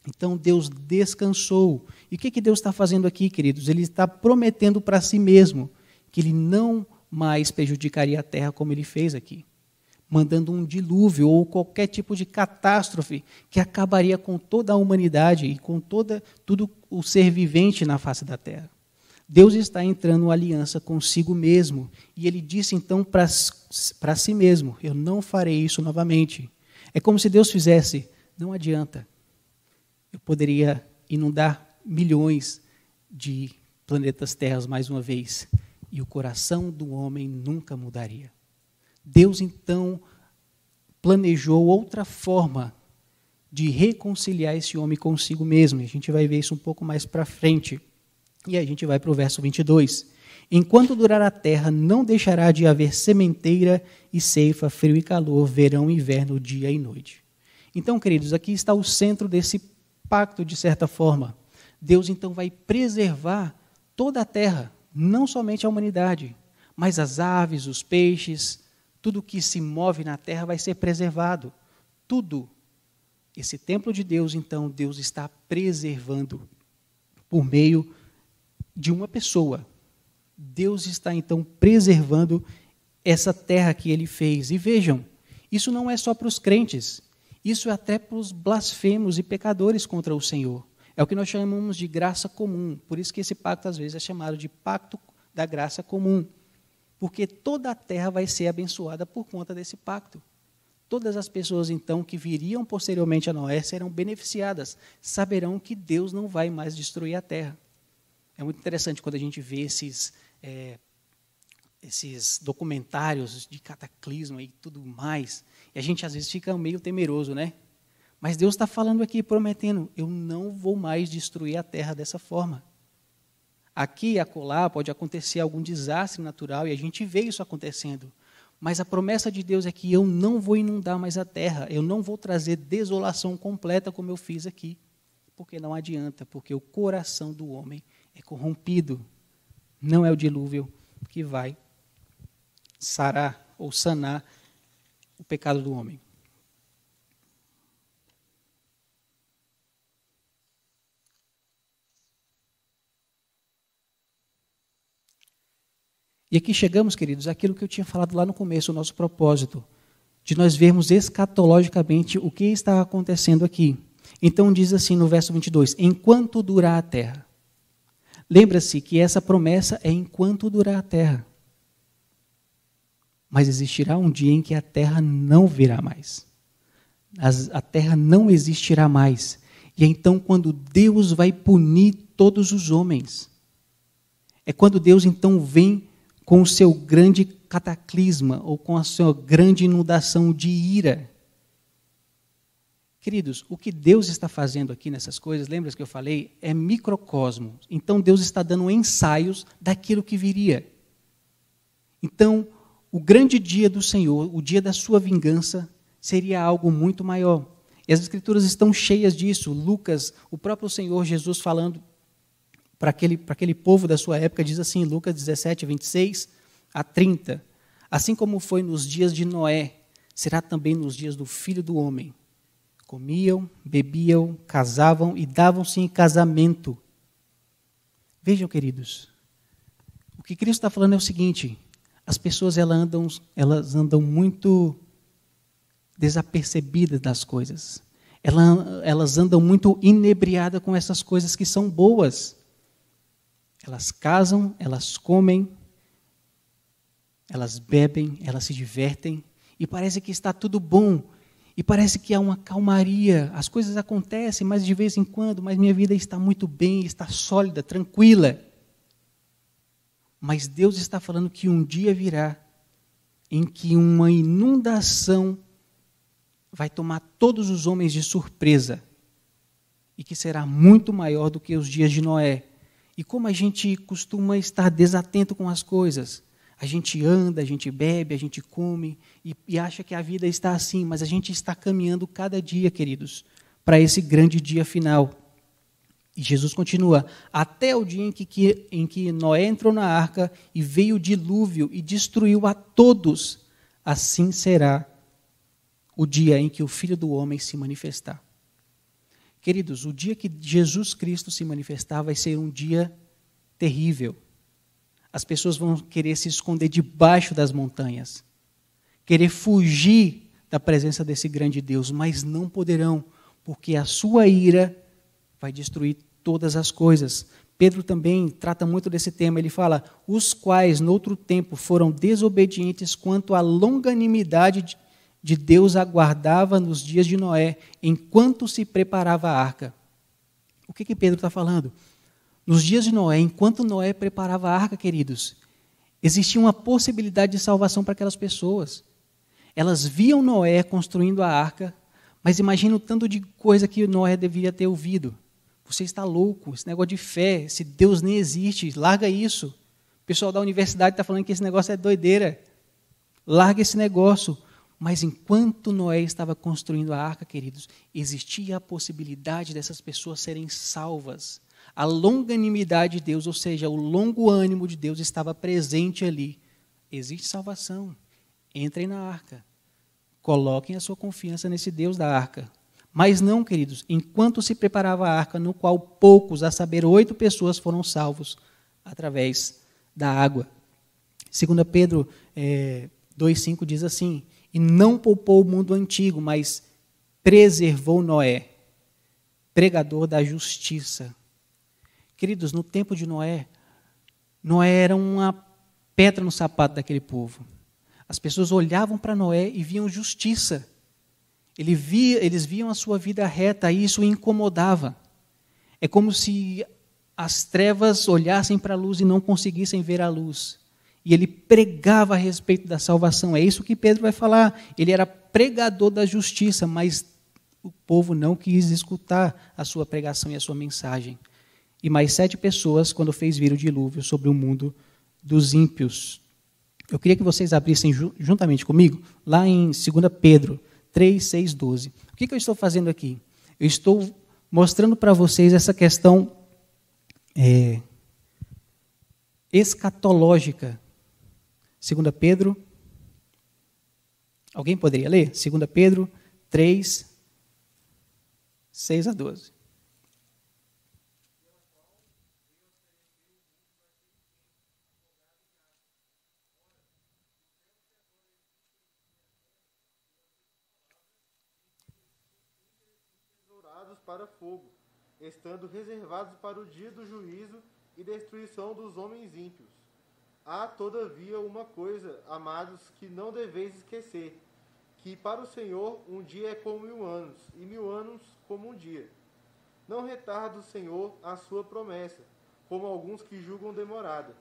Então Deus descansou. E o que, que Deus está fazendo aqui, queridos? Ele está prometendo para si mesmo que ele não mais prejudicaria a terra como ele fez aqui mandando um dilúvio ou qualquer tipo de catástrofe que acabaria com toda a humanidade e com toda tudo o ser vivente na face da terra. Deus está entrando em aliança consigo mesmo, e ele disse então para si mesmo: Eu não farei isso novamente. É como se Deus fizesse: Não adianta. Eu poderia inundar milhões de planetas terras mais uma vez, e o coração do homem nunca mudaria. Deus então planejou outra forma de reconciliar esse homem consigo mesmo. a gente vai ver isso um pouco mais para frente. E a gente vai para o verso 22. Enquanto durar a terra, não deixará de haver sementeira e ceifa, frio e calor, verão e inverno, dia e noite. Então, queridos, aqui está o centro desse pacto, de certa forma. Deus então vai preservar toda a terra, não somente a humanidade, mas as aves, os peixes, tudo que se move na terra vai ser preservado. Tudo. Esse templo de Deus, então, Deus está preservando por meio de uma pessoa. Deus está, então, preservando essa terra que ele fez. E vejam, isso não é só para os crentes, isso é até para os blasfemos e pecadores contra o Senhor. É o que nós chamamos de graça comum. Por isso que esse pacto às vezes é chamado de pacto da graça comum porque toda a terra vai ser abençoada por conta desse pacto. Todas as pessoas, então, que viriam posteriormente a Noé serão beneficiadas, saberão que Deus não vai mais destruir a terra. É muito interessante quando a gente vê esses, é, esses documentários de cataclismo e tudo mais, e a gente às vezes fica meio temeroso, né? Mas Deus está falando aqui, prometendo: eu não vou mais destruir a terra dessa forma. Aqui e acolá pode acontecer algum desastre natural e a gente vê isso acontecendo. Mas a promessa de Deus é que eu não vou inundar mais a terra, eu não vou trazer desolação completa como eu fiz aqui, porque não adianta, porque o coração do homem é corrompido. Não é o dilúvio que vai sarar ou sanar o pecado do homem. E aqui chegamos, queridos, àquilo que eu tinha falado lá no começo, o nosso propósito, de nós vermos escatologicamente o que está acontecendo aqui. Então diz assim no verso 22: Enquanto durar a terra. Lembra-se que essa promessa é enquanto durar a terra. Mas existirá um dia em que a terra não virá mais. a terra não existirá mais. E é então quando Deus vai punir todos os homens. É quando Deus então vem com o seu grande cataclisma ou com a sua grande inundação de ira. Queridos, o que Deus está fazendo aqui nessas coisas, lembra que eu falei? É microcosmo. Então Deus está dando ensaios daquilo que viria. Então, o grande dia do Senhor, o dia da sua vingança, seria algo muito maior. E as escrituras estão cheias disso. Lucas, o próprio Senhor Jesus falando para aquele, para aquele povo da sua época, diz assim, Lucas 17, 26 a 30. Assim como foi nos dias de Noé, será também nos dias do filho do homem. Comiam, bebiam, casavam e davam-se em casamento. Vejam, queridos, o que Cristo está falando é o seguinte: as pessoas elas andam, elas andam muito desapercebidas das coisas. Elas, elas andam muito inebriadas com essas coisas que são boas elas casam, elas comem, elas bebem, elas se divertem e parece que está tudo bom. E parece que há uma calmaria, as coisas acontecem, mas de vez em quando, mas minha vida está muito bem, está sólida, tranquila. Mas Deus está falando que um dia virá em que uma inundação vai tomar todos os homens de surpresa e que será muito maior do que os dias de Noé. E como a gente costuma estar desatento com as coisas, a gente anda, a gente bebe, a gente come e, e acha que a vida está assim, mas a gente está caminhando cada dia, queridos, para esse grande dia final. E Jesus continua: até o dia em que, que, em que Noé entrou na arca e veio o dilúvio e destruiu a todos, assim será o dia em que o filho do homem se manifestar. Queridos, o dia que Jesus Cristo se manifestar vai ser um dia terrível. As pessoas vão querer se esconder debaixo das montanhas, querer fugir da presença desse grande Deus, mas não poderão, porque a sua ira vai destruir todas as coisas. Pedro também trata muito desse tema. Ele fala: os quais, noutro tempo, foram desobedientes quanto à longanimidade de Deus aguardava nos dias de Noé, enquanto se preparava a arca. O que, que Pedro está falando? Nos dias de Noé, enquanto Noé preparava a arca, queridos, existia uma possibilidade de salvação para aquelas pessoas. Elas viam Noé construindo a arca, mas imagina o tanto de coisa que Noé deveria ter ouvido. Você está louco, esse negócio de fé, se Deus nem existe, larga isso. O pessoal da universidade está falando que esse negócio é doideira. Larga esse negócio. Mas enquanto Noé estava construindo a arca, queridos, existia a possibilidade dessas pessoas serem salvas. A longanimidade de Deus, ou seja, o longo ânimo de Deus estava presente ali. Existe salvação. Entrem na arca. Coloquem a sua confiança nesse Deus da arca. Mas não, queridos, enquanto se preparava a arca, no qual poucos, a saber, oito pessoas foram salvos através da água. Segundo Pedro é, eh, 2,5 diz assim, e não poupou o mundo antigo, mas preservou Noé, pregador da justiça. Queridos, no tempo de Noé, Noé era uma pedra no sapato daquele povo. As pessoas olhavam para Noé e viam justiça. Ele via, eles viam a sua vida reta e isso o incomodava. É como se as trevas olhassem para a luz e não conseguissem ver a luz e ele pregava a respeito da salvação. É isso que Pedro vai falar. Ele era pregador da justiça, mas o povo não quis escutar a sua pregação e a sua mensagem. E mais sete pessoas quando fez vir o dilúvio sobre o mundo dos ímpios. Eu queria que vocês abrissem juntamente comigo lá em 2 Pedro 3, 6, 12. O que, que eu estou fazendo aqui? Eu estou mostrando para vocês essa questão é, escatológica 2 Pedro. Alguém poderia ler? 2 Pedro 3, 6 a 12. para fogo, estando reservados para o dia do juízo e destruição dos homens ímpios. Há, todavia, uma coisa, amados, que não deveis esquecer: que para o Senhor um dia é como mil anos, e mil anos como um dia. Não retarda o Senhor a sua promessa, como alguns que julgam demorada.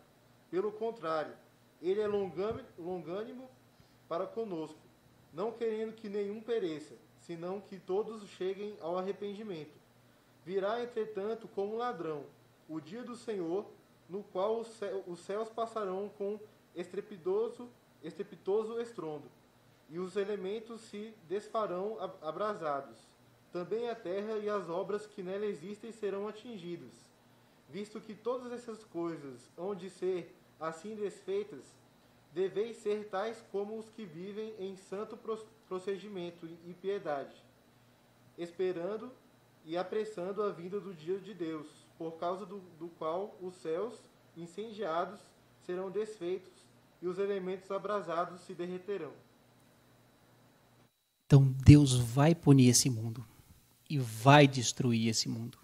Pelo contrário, ele é longânimo para conosco, não querendo que nenhum pereça, senão que todos cheguem ao arrependimento. Virá, entretanto, como um ladrão, o dia do Senhor no qual os, céus, os céus passarão com estrepitoso, estrepitoso estrondo, e os elementos se desfarão abrasados. Também a terra e as obras que nela existem serão atingidas, visto que todas essas coisas hão de ser assim desfeitas, deveis ser tais como os que vivem em santo procedimento e piedade, esperando e apressando a vinda do dia de Deus, por causa do, do qual os céus incendiados serão desfeitos e os elementos abrasados se derreterão. Então Deus vai punir esse mundo e vai destruir esse mundo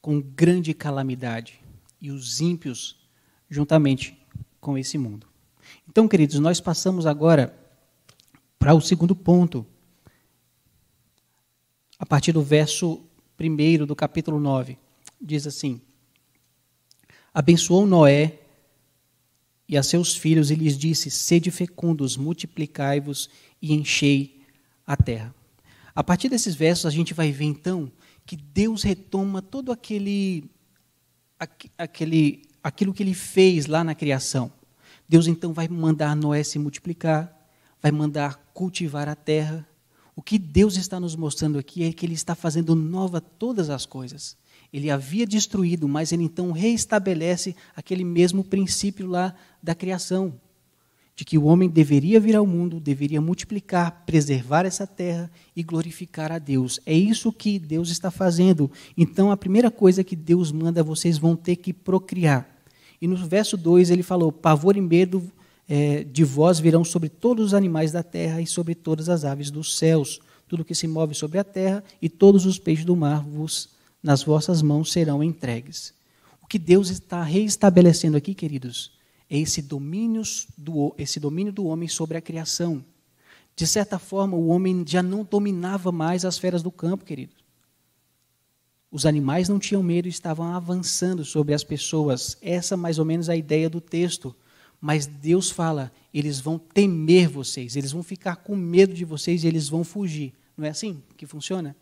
com grande calamidade e os ímpios juntamente com esse mundo. Então, queridos, nós passamos agora para o segundo ponto, a partir do verso 1 do capítulo 9 diz assim: Abençoou Noé e a seus filhos e lhes disse: Sede fecundos, multiplicai-vos e enchei a terra. A partir desses versos a gente vai ver então que Deus retoma todo aquele aquele aquilo que ele fez lá na criação. Deus então vai mandar Noé se multiplicar, vai mandar cultivar a terra. O que Deus está nos mostrando aqui é que ele está fazendo nova todas as coisas. Ele havia destruído, mas ele então reestabelece aquele mesmo princípio lá da criação, de que o homem deveria vir ao mundo, deveria multiplicar, preservar essa terra e glorificar a Deus. É isso que Deus está fazendo. Então, a primeira coisa que Deus manda, vocês vão ter que procriar. E no verso 2 ele falou: pavor e medo é, de vós virão sobre todos os animais da terra e sobre todas as aves dos céus, tudo que se move sobre a terra e todos os peixes do mar vos nas vossas mãos serão entregues. O que Deus está reestabelecendo aqui, queridos, é esse domínio do, esse domínio do homem sobre a criação. De certa forma, o homem já não dominava mais as feras do campo, queridos. Os animais não tinham medo e estavam avançando sobre as pessoas. Essa é mais ou menos a ideia do texto. Mas Deus fala: eles vão temer vocês, eles vão ficar com medo de vocês e eles vão fugir. Não é assim que funciona?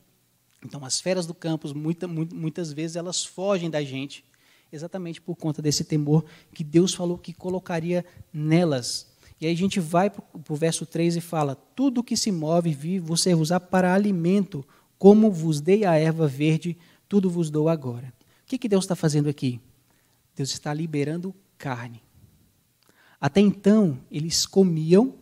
Então, as feras do campus, muita, muitas vezes, elas fogem da gente, exatamente por conta desse temor que Deus falou que colocaria nelas. E aí a gente vai para o verso 3 e fala: Tudo que se move vive, você usar para alimento, como vos dei a erva verde, tudo vos dou agora. O que, que Deus está fazendo aqui? Deus está liberando carne. Até então, eles comiam,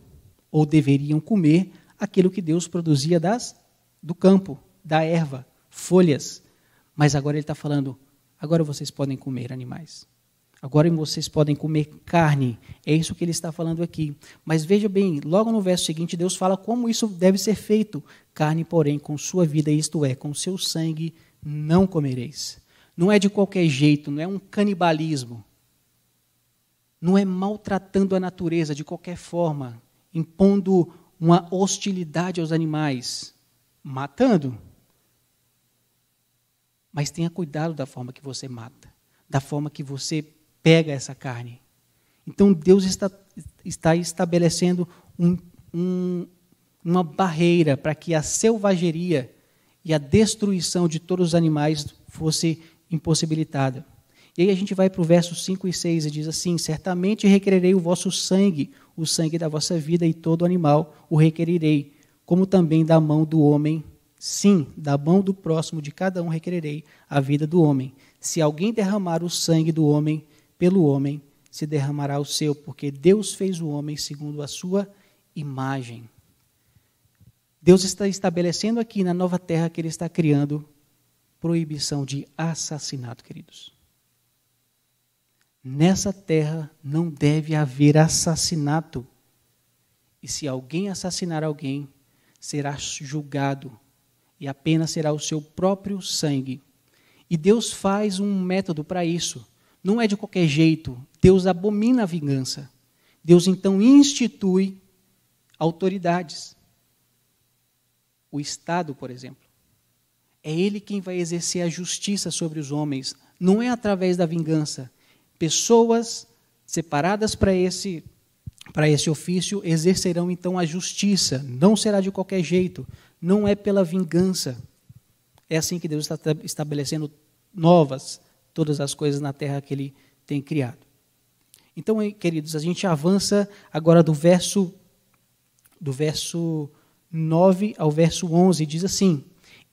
ou deveriam comer, aquilo que Deus produzia das, do campo, da erva, folhas. Mas agora ele está falando: agora vocês podem comer animais. Agora vocês podem comer carne. É isso que ele está falando aqui. Mas veja bem, logo no verso seguinte, Deus fala como isso deve ser feito. Carne, porém, com sua vida, isto é, com seu sangue, não comereis. Não é de qualquer jeito, não é um canibalismo. Não é maltratando a natureza de qualquer forma, impondo uma hostilidade aos animais, matando. Mas tenha cuidado da forma que você mata, da forma que você pega essa carne. Então Deus está, está estabelecendo um, um, uma barreira para que a selvageria e a destruição de todos os animais fosse impossibilitada. E aí a gente vai para o verso 5 e 6 e diz assim: Certamente requererei o vosso sangue, o sangue da vossa vida, e todo animal o requerirei, como também da mão do homem Sim, da mão do próximo de cada um requererei a vida do homem. Se alguém derramar o sangue do homem, pelo homem se derramará o seu, porque Deus fez o homem segundo a sua imagem. Deus está estabelecendo aqui na nova terra que ele está criando proibição de assassinato, queridos. Nessa terra não deve haver assassinato. E se alguém assassinar alguém, será julgado e apenas será o seu próprio sangue. E Deus faz um método para isso. Não é de qualquer jeito. Deus abomina a vingança. Deus então institui autoridades. O Estado, por exemplo. É ele quem vai exercer a justiça sobre os homens. Não é através da vingança. Pessoas separadas para esse para esse ofício exercerão então a justiça. Não será de qualquer jeito, não é pela vingança. É assim que Deus está estabelecendo novas todas as coisas na terra que ele tem criado. Então, queridos, a gente avança agora do verso do verso 9 ao verso 11, diz assim: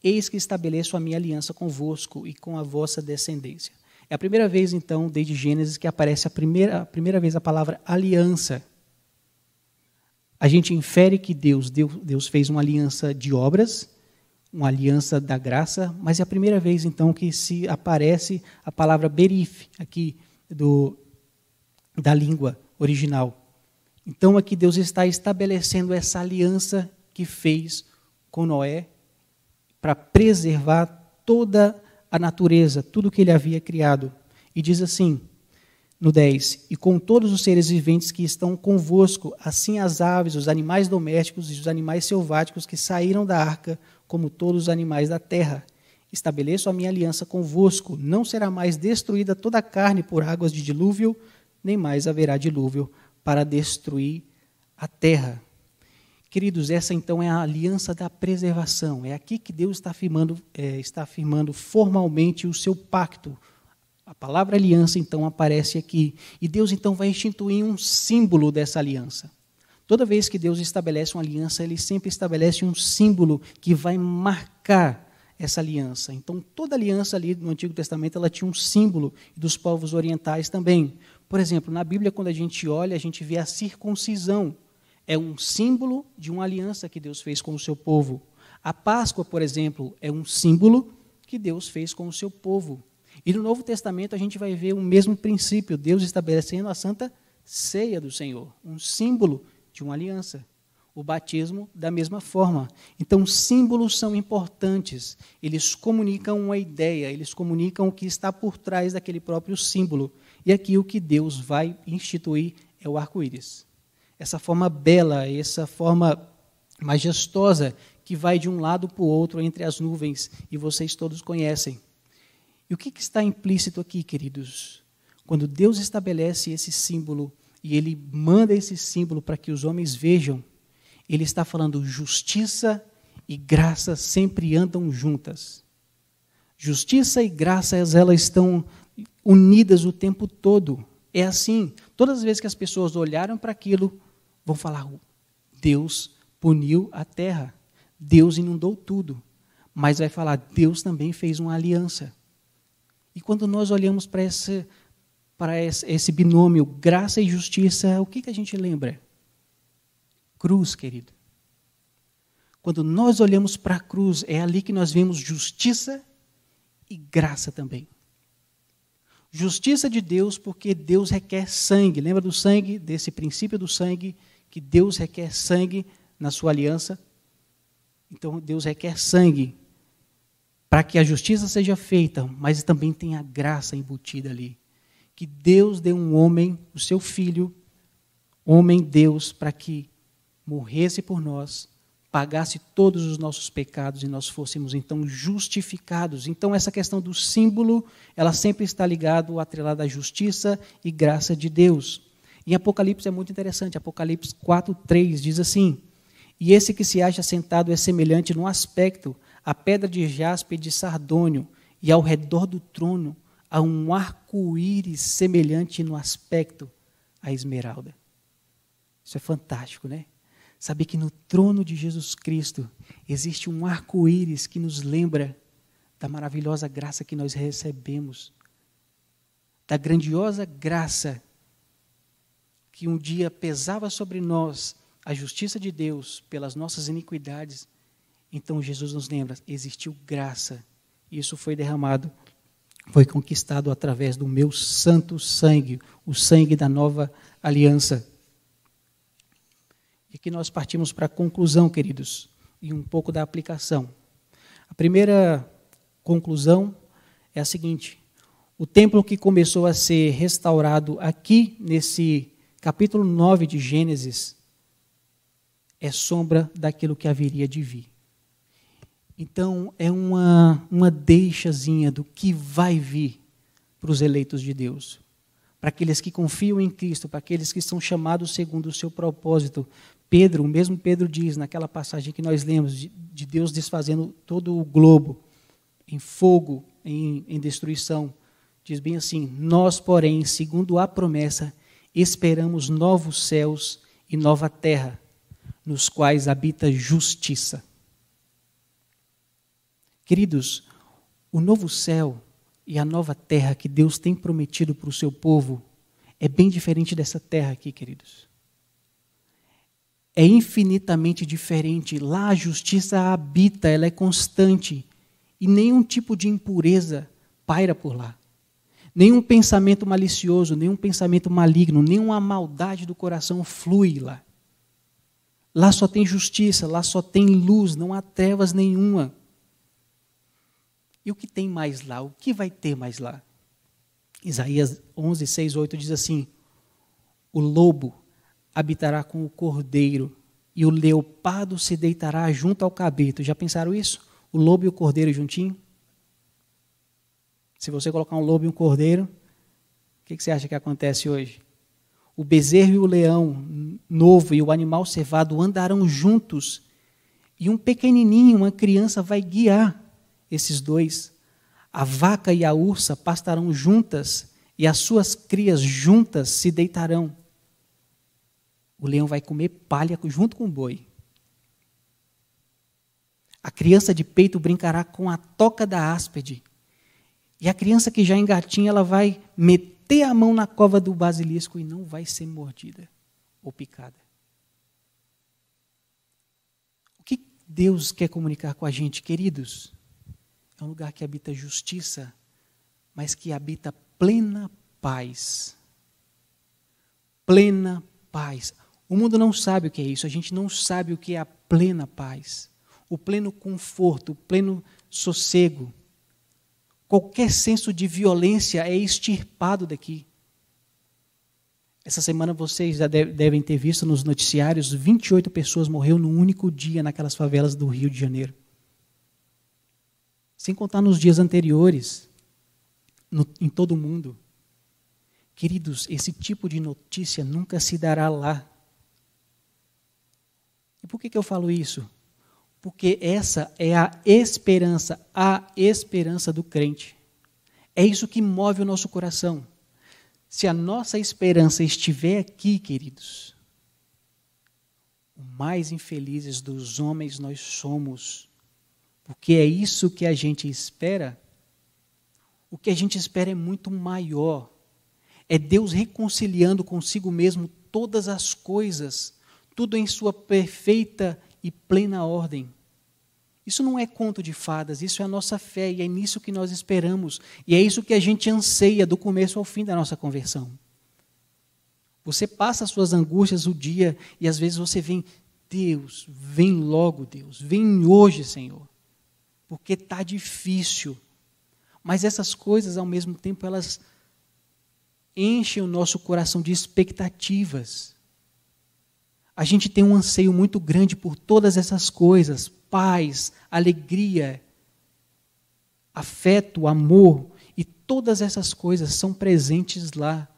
Eis que estabeleço a minha aliança convosco e com a vossa descendência. É a primeira vez, então, desde Gênesis, que aparece a primeira, a primeira vez a palavra aliança a gente infere que Deus, Deus, Deus fez uma aliança de obras, uma aliança da graça, mas é a primeira vez então que se aparece a palavra berif aqui do, da língua original. Então aqui Deus está estabelecendo essa aliança que fez com Noé para preservar toda a natureza, tudo que ele havia criado. E diz assim: no 10: E com todos os seres viventes que estão convosco, assim as aves, os animais domésticos e os animais selváticos que saíram da arca, como todos os animais da terra. Estabeleço a minha aliança convosco: não será mais destruída toda a carne por águas de dilúvio, nem mais haverá dilúvio para destruir a terra. Queridos, essa então é a aliança da preservação. É aqui que Deus está afirmando, é, está afirmando formalmente o seu pacto a palavra aliança então aparece aqui. E Deus então vai instituir um símbolo dessa aliança. Toda vez que Deus estabelece uma aliança, ele sempre estabelece um símbolo que vai marcar essa aliança. Então, toda aliança ali no Antigo Testamento, ela tinha um símbolo dos povos orientais também. Por exemplo, na Bíblia, quando a gente olha, a gente vê a circuncisão. É um símbolo de uma aliança que Deus fez com o seu povo. A Páscoa, por exemplo, é um símbolo que Deus fez com o seu povo. E no Novo Testamento a gente vai ver o mesmo princípio, Deus estabelecendo a santa ceia do Senhor, um símbolo de uma aliança. O batismo, da mesma forma. Então, símbolos são importantes. Eles comunicam uma ideia, eles comunicam o que está por trás daquele próprio símbolo. E aqui o que Deus vai instituir é o arco-íris. Essa forma bela, essa forma majestosa que vai de um lado para o outro entre as nuvens, e vocês todos conhecem. E o que, que está implícito aqui, queridos? Quando Deus estabelece esse símbolo e ele manda esse símbolo para que os homens vejam, ele está falando justiça e graça sempre andam juntas. Justiça e graça, elas estão unidas o tempo todo. É assim, todas as vezes que as pessoas olharam para aquilo, vão falar: Deus puniu a terra, Deus inundou tudo. Mas vai falar: Deus também fez uma aliança. E quando nós olhamos para esse, para esse binômio graça e justiça, o que, que a gente lembra? Cruz, querido. Quando nós olhamos para a cruz, é ali que nós vemos justiça e graça também. Justiça de Deus, porque Deus requer sangue. Lembra do sangue, desse princípio do sangue, que Deus requer sangue na sua aliança? Então, Deus requer sangue para que a justiça seja feita, mas também tem a graça embutida ali. Que Deus deu um homem, o seu filho, homem Deus, para que morresse por nós, pagasse todos os nossos pecados e nós fôssemos então justificados. Então essa questão do símbolo, ela sempre está ligada ou atrelada à justiça e graça de Deus. Em Apocalipse é muito interessante, Apocalipse 4:3 diz assim: "E esse que se acha sentado é semelhante no aspecto a pedra de jaspe e de sardônio, e ao redor do trono há um arco-íris semelhante no aspecto à esmeralda. Isso é fantástico, né? Saber que no trono de Jesus Cristo existe um arco-íris que nos lembra da maravilhosa graça que nós recebemos, da grandiosa graça que um dia pesava sobre nós a justiça de Deus pelas nossas iniquidades, então Jesus nos lembra, existiu graça. Isso foi derramado, foi conquistado através do meu santo sangue, o sangue da nova aliança. E que nós partimos para a conclusão, queridos, e um pouco da aplicação. A primeira conclusão é a seguinte: o templo que começou a ser restaurado aqui nesse capítulo 9 de Gênesis é sombra daquilo que haveria de vir. Então, é uma, uma deixazinha do que vai vir para os eleitos de Deus, para aqueles que confiam em Cristo, para aqueles que são chamados segundo o seu propósito. Pedro, o mesmo Pedro diz naquela passagem que nós lemos, de, de Deus desfazendo todo o globo em fogo, em, em destruição. Diz bem assim: Nós, porém, segundo a promessa, esperamos novos céus e nova terra, nos quais habita justiça. Queridos, o novo céu e a nova terra que Deus tem prometido para o seu povo é bem diferente dessa terra aqui, queridos. É infinitamente diferente. Lá a justiça habita, ela é constante. E nenhum tipo de impureza paira por lá. Nenhum pensamento malicioso, nenhum pensamento maligno, nenhuma maldade do coração flui lá. Lá só tem justiça, lá só tem luz, não há trevas nenhuma. E o que tem mais lá? O que vai ter mais lá? Isaías 11, 6, 8 diz assim: O lobo habitará com o cordeiro, e o leopardo se deitará junto ao cabrito. Já pensaram isso? O lobo e o cordeiro juntinho? Se você colocar um lobo e um cordeiro, o que, que você acha que acontece hoje? O bezerro e o leão novo e o animal cevado andarão juntos, e um pequenininho, uma criança, vai guiar esses dois, a vaca e a ursa pastarão juntas, e as suas crias juntas se deitarão. O leão vai comer palha junto com o boi. A criança de peito brincará com a toca da áspide. E a criança que já engatinha, ela vai meter a mão na cova do basilisco e não vai ser mordida ou picada. O que Deus quer comunicar com a gente, queridos? É um lugar que habita justiça, mas que habita plena paz. Plena paz. O mundo não sabe o que é isso, a gente não sabe o que é a plena paz, o pleno conforto, o pleno sossego. Qualquer senso de violência é extirpado daqui. Essa semana vocês já devem ter visto nos noticiários, 28 pessoas morreram num único dia naquelas favelas do Rio de Janeiro. Sem contar nos dias anteriores, no, em todo o mundo. Queridos, esse tipo de notícia nunca se dará lá. E por que, que eu falo isso? Porque essa é a esperança, a esperança do crente. É isso que move o nosso coração. Se a nossa esperança estiver aqui, queridos, o mais infelizes dos homens nós somos. Porque é isso que a gente espera. O que a gente espera é muito maior. É Deus reconciliando consigo mesmo todas as coisas, tudo em sua perfeita e plena ordem. Isso não é conto de fadas, isso é a nossa fé e é nisso que nós esperamos. E é isso que a gente anseia do começo ao fim da nossa conversão. Você passa as suas angústias o dia e às vezes você vem, Deus, vem logo, Deus, vem hoje, Senhor porque está difícil. Mas essas coisas, ao mesmo tempo, elas enchem o nosso coração de expectativas. A gente tem um anseio muito grande por todas essas coisas: paz, alegria, afeto, amor, e todas essas coisas são presentes lá.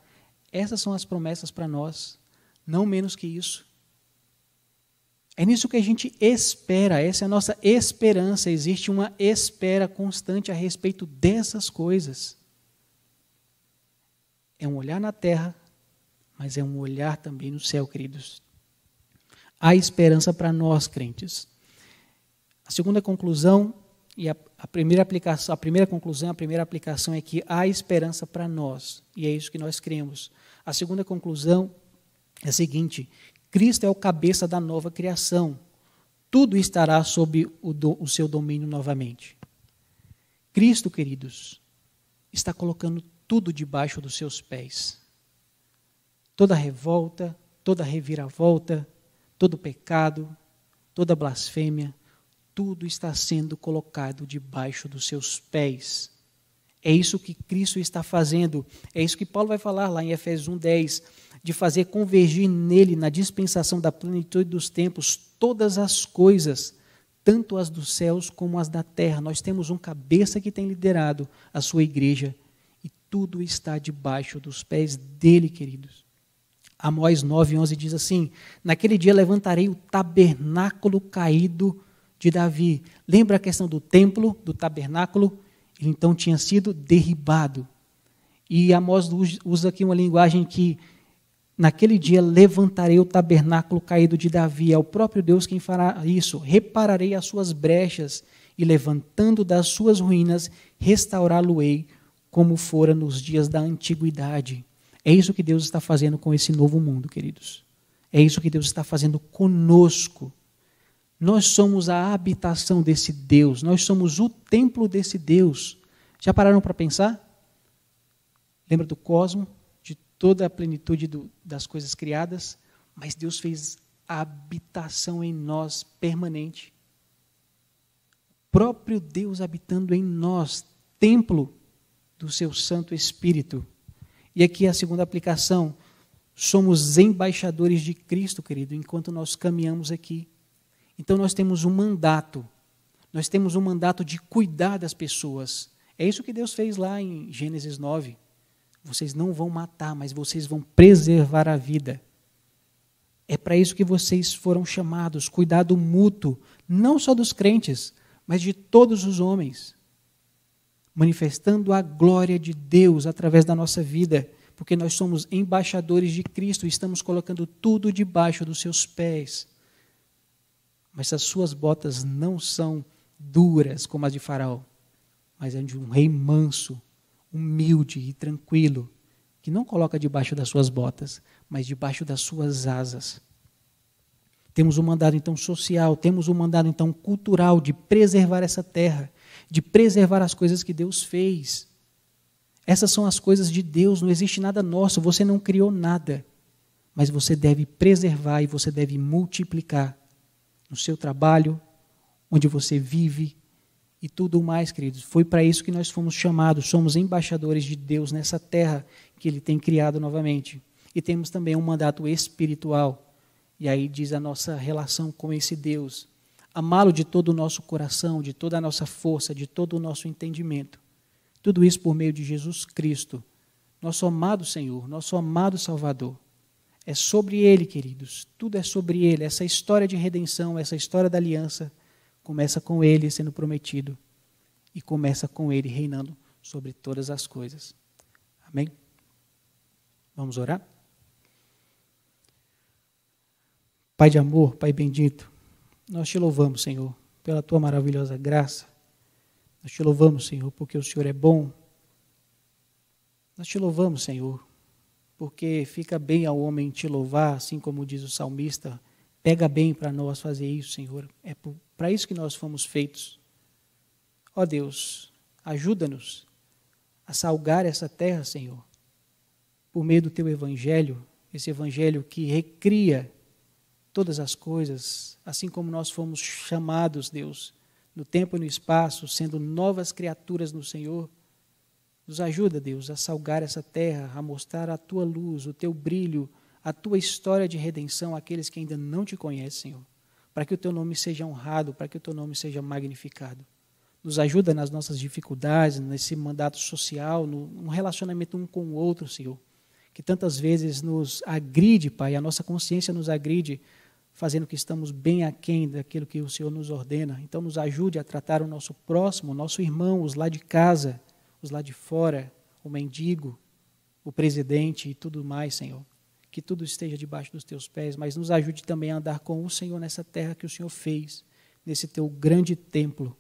Essas são as promessas para nós, não menos que isso. É nisso que a gente espera, essa é a nossa esperança. Existe uma espera constante a respeito dessas coisas. É um olhar na terra, mas é um olhar também no céu, queridos. Há esperança para nós, crentes. A segunda conclusão e a, a, primeira aplicação, a primeira conclusão, a primeira aplicação é que há esperança para nós, e é isso que nós cremos. A segunda conclusão é a seguinte, Cristo é o cabeça da nova criação. Tudo estará sob o, do, o seu domínio novamente. Cristo, queridos, está colocando tudo debaixo dos seus pés. Toda revolta, toda reviravolta, todo pecado, toda blasfêmia, tudo está sendo colocado debaixo dos seus pés. É isso que Cristo está fazendo. É isso que Paulo vai falar lá em Efésios 1:10 de fazer convergir nele, na dispensação da plenitude dos tempos, todas as coisas, tanto as dos céus como as da terra. Nós temos um cabeça que tem liderado a sua igreja e tudo está debaixo dos pés dele, queridos. Amós 9, 11 diz assim: Naquele dia levantarei o tabernáculo caído de Davi. Lembra a questão do templo, do tabernáculo? Ele então tinha sido derribado. E Amós usa aqui uma linguagem que Naquele dia levantarei o tabernáculo caído de Davi, é o próprio Deus quem fará isso. Repararei as suas brechas e, levantando das suas ruínas, restaurá-lo-ei como fora nos dias da antiguidade. É isso que Deus está fazendo com esse novo mundo, queridos. É isso que Deus está fazendo conosco. Nós somos a habitação desse Deus, nós somos o templo desse Deus. Já pararam para pensar? Lembra do cosmo? toda a plenitude do, das coisas criadas, mas Deus fez a habitação em nós permanente. Próprio Deus habitando em nós, templo do seu Santo Espírito. E aqui a segunda aplicação. Somos embaixadores de Cristo, querido, enquanto nós caminhamos aqui. Então nós temos um mandato. Nós temos um mandato de cuidar das pessoas. É isso que Deus fez lá em Gênesis 9. Vocês não vão matar, mas vocês vão preservar a vida. É para isso que vocês foram chamados, cuidado mútuo, não só dos crentes, mas de todos os homens, manifestando a glória de Deus através da nossa vida, porque nós somos embaixadores de Cristo e estamos colocando tudo debaixo dos seus pés. Mas as suas botas não são duras como as de Faraó, mas é de um rei manso humilde e tranquilo, que não coloca debaixo das suas botas, mas debaixo das suas asas. Temos um mandado então social, temos um mandado então cultural de preservar essa terra, de preservar as coisas que Deus fez. Essas são as coisas de Deus, não existe nada nosso, você não criou nada. Mas você deve preservar e você deve multiplicar no seu trabalho, onde você vive, e tudo mais, queridos. Foi para isso que nós fomos chamados, somos embaixadores de Deus nessa terra que Ele tem criado novamente. E temos também um mandato espiritual. E aí diz a nossa relação com esse Deus. Amá-lo de todo o nosso coração, de toda a nossa força, de todo o nosso entendimento. Tudo isso por meio de Jesus Cristo, nosso amado Senhor, nosso amado Salvador. É sobre Ele, queridos. Tudo é sobre Ele. Essa história de redenção, essa história da aliança Começa com ele sendo prometido e começa com ele reinando sobre todas as coisas. Amém? Vamos orar? Pai de amor, Pai bendito, nós te louvamos, Senhor, pela tua maravilhosa graça. Nós te louvamos, Senhor, porque o Senhor é bom. Nós te louvamos, Senhor, porque fica bem ao homem te louvar, assim como diz o salmista. Pega bem para nós fazer isso, Senhor. É por para isso que nós fomos feitos. Ó Deus, ajuda-nos a salgar essa terra, Senhor, por meio do teu evangelho, esse evangelho que recria todas as coisas, assim como nós fomos chamados, Deus, no tempo e no espaço, sendo novas criaturas no Senhor. Nos ajuda, Deus, a salgar essa terra, a mostrar a tua luz, o teu brilho, a tua história de redenção àqueles que ainda não te conhecem, Senhor para que o teu nome seja honrado, para que o teu nome seja magnificado. Nos ajuda nas nossas dificuldades, nesse mandato social, no relacionamento um com o outro, Senhor, que tantas vezes nos agride, Pai, a nossa consciência nos agride, fazendo que estamos bem aquém daquilo que o Senhor nos ordena. Então, nos ajude a tratar o nosso próximo, o nosso irmão, os lá de casa, os lá de fora, o mendigo, o presidente e tudo mais, Senhor que tudo esteja debaixo dos teus pés, mas nos ajude também a andar com o Senhor nessa terra que o Senhor fez, nesse teu grande templo,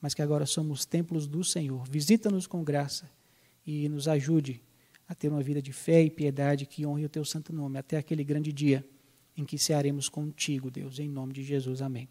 mas que agora somos templos do Senhor. Visita-nos com graça e nos ajude a ter uma vida de fé e piedade que honre o teu santo nome até aquele grande dia em que cearemos contigo, Deus, em nome de Jesus. Amém.